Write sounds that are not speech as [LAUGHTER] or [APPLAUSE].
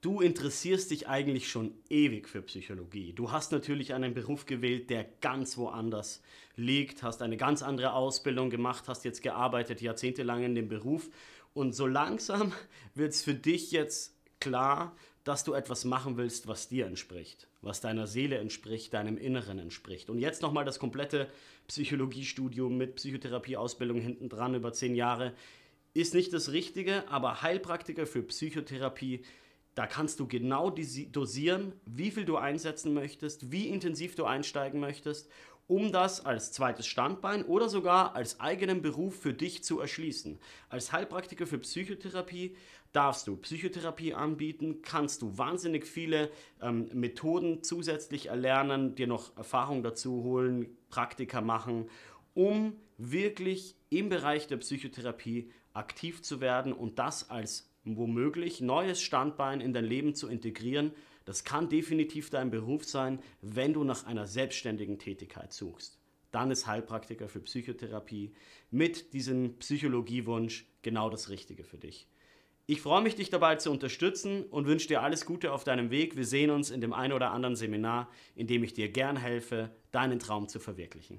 Du interessierst dich eigentlich schon ewig für Psychologie. Du hast natürlich einen Beruf gewählt, der ganz woanders liegt, hast eine ganz andere Ausbildung gemacht, hast jetzt gearbeitet jahrzehntelang in dem Beruf und so langsam [LAUGHS] wird es für dich jetzt klar, dass du etwas machen willst, was dir entspricht, was deiner Seele entspricht, deinem Inneren entspricht. Und jetzt nochmal das komplette Psychologiestudium mit Psychotherapieausbildung hinten dran über zehn Jahre ist nicht das Richtige, aber Heilpraktiker für Psychotherapie da kannst du genau dosieren, wie viel du einsetzen möchtest, wie intensiv du einsteigen möchtest, um das als zweites Standbein oder sogar als eigenen Beruf für dich zu erschließen. Als Heilpraktiker für Psychotherapie darfst du Psychotherapie anbieten, kannst du wahnsinnig viele ähm, Methoden zusätzlich erlernen, dir noch Erfahrung dazu holen, Praktika machen, um wirklich im Bereich der Psychotherapie aktiv zu werden und das als womöglich neues Standbein in dein Leben zu integrieren, das kann definitiv dein Beruf sein, wenn du nach einer selbstständigen Tätigkeit suchst. Dann ist Heilpraktiker für Psychotherapie mit diesem Psychologiewunsch genau das Richtige für dich. Ich freue mich, dich dabei zu unterstützen und wünsche dir alles Gute auf deinem Weg. Wir sehen uns in dem einen oder anderen Seminar, in dem ich dir gern helfe, deinen Traum zu verwirklichen.